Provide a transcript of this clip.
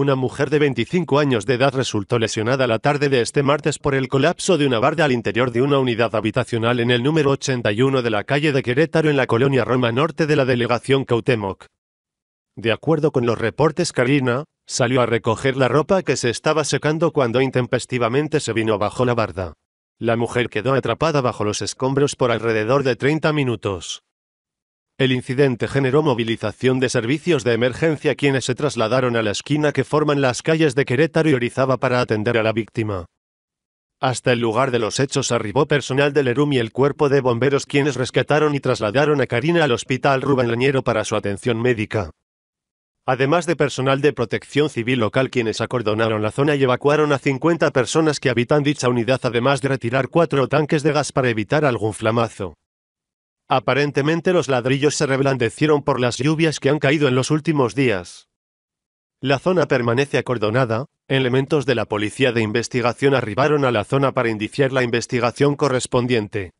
Una mujer de 25 años de edad resultó lesionada la tarde de este martes por el colapso de una barda al interior de una unidad habitacional en el número 81 de la calle de Querétaro en la colonia Roma Norte de la delegación Cautemoc. De acuerdo con los reportes, Karina salió a recoger la ropa que se estaba secando cuando intempestivamente se vino bajo la barda. La mujer quedó atrapada bajo los escombros por alrededor de 30 minutos. El incidente generó movilización de servicios de emergencia quienes se trasladaron a la esquina que forman las calles de Querétaro y Orizaba para atender a la víctima. Hasta el lugar de los hechos arribó personal del ERUM y el cuerpo de bomberos quienes rescataron y trasladaron a Karina al hospital Rubén Leñero para su atención médica. Además de personal de protección civil local quienes acordonaron la zona y evacuaron a 50 personas que habitan dicha unidad además de retirar cuatro tanques de gas para evitar algún flamazo. Aparentemente los ladrillos se reblandecieron por las lluvias que han caído en los últimos días. La zona permanece acordonada, elementos de la Policía de Investigación arribaron a la zona para indiciar la investigación correspondiente.